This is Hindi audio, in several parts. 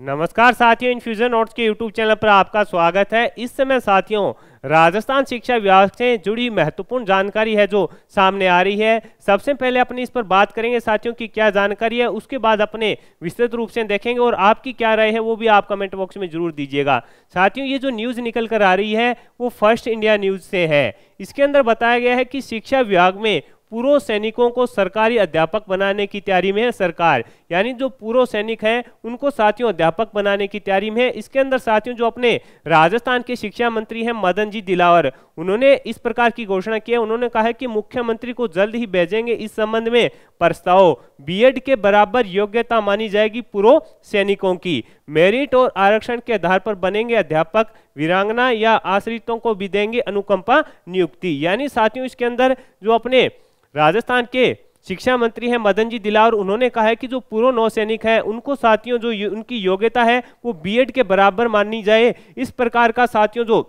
नमस्कार साथियों इन्फ्यूजन नोट्स के यूट्यूब चैनल पर आपका स्वागत है इस समय साथियों राजस्थान शिक्षा विभाग से जुड़ी महत्वपूर्ण जानकारी है जो सामने आ रही है सबसे पहले अपनी इस पर बात करेंगे साथियों की क्या जानकारी है उसके बाद अपने विस्तृत रूप से देखेंगे और आपकी क्या राय है वो भी आप कमेंट बॉक्स में जरूर दीजिएगा साथियों ये जो न्यूज़ निकल कर आ रही है वो फर्स्ट इंडिया न्यूज़ से है इसके अंदर बताया गया है कि शिक्षा विभाग में पूर्व सैनिकों को सरकारी अध्यापक बनाने की तैयारी में है सरकार यानी जो पूर्व सैनिक हैं उनको साथियों अध्यापक बनाने की तैयारी में है इसके अंदर साथियों जो अपने राजस्थान के शिक्षा मंत्री हैं मदन जी दिलावर उन्होंने इस प्रकार की घोषणा की है उन्होंने कहा है कि मुख्यमंत्री को जल्द ही भेजेंगे इस संबंध में प्रस्ताव बी के बराबर योग्यता मानी जाएगी पूर्व सैनिकों की मेरिट और आरक्षण के आधार पर बनेंगे अध्यापक वीरांगना या आश्रितों को भी देंगे अनुकंपा नियुक्ति यानी साथियों इसके अंदर जो अपने राजस्थान के शिक्षा मंत्री हैं मदन जी दिलावर उन्होंने कहा है कि जो पूर्व नौसैनिक है उनको साथियों जो उनकी योग्यता है वो बीएड के बराबर मानी जाए इस प्रकार का साथियों जो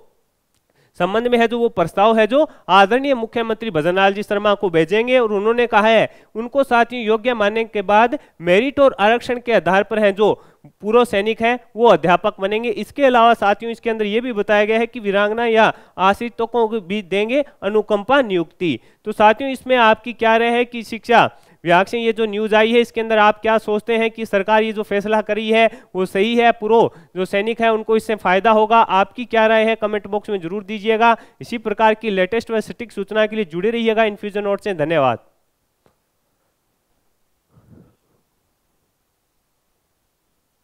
संबंध में है जो वो प्रस्ताव है जो आदरणीय मुख्यमंत्री भजनलाल जी शर्मा को भेजेंगे और उन्होंने कहा है उनको साथियों योग्य मानने के बाद मेरिट और आरक्षण के आधार पर है जो पूर्व सैनिक हैं वो अध्यापक बनेंगे इसके अलावा साथियों इसके अंदर ये भी बताया गया है कि वीरांगना या आश्रितों को भी देंगे अनुकंपा नियुक्ति तो साथियों इसमें आपकी क्या रहे है कि शिक्षा विभाग से ये जो न्यूज़ आई है इसके अंदर आप क्या सोचते हैं कि सरकार ये जो फैसला करी है वो सही है पूर्व जो सैनिक है उनको इससे फायदा होगा आपकी क्या राय है कमेंट बॉक्स में जरूर दीजिएगा इसी प्रकार की लेटेस्ट व सटीक सूचना के लिए जुड़े रहिएगा इन्फ्यूजन नोट से धन्यवाद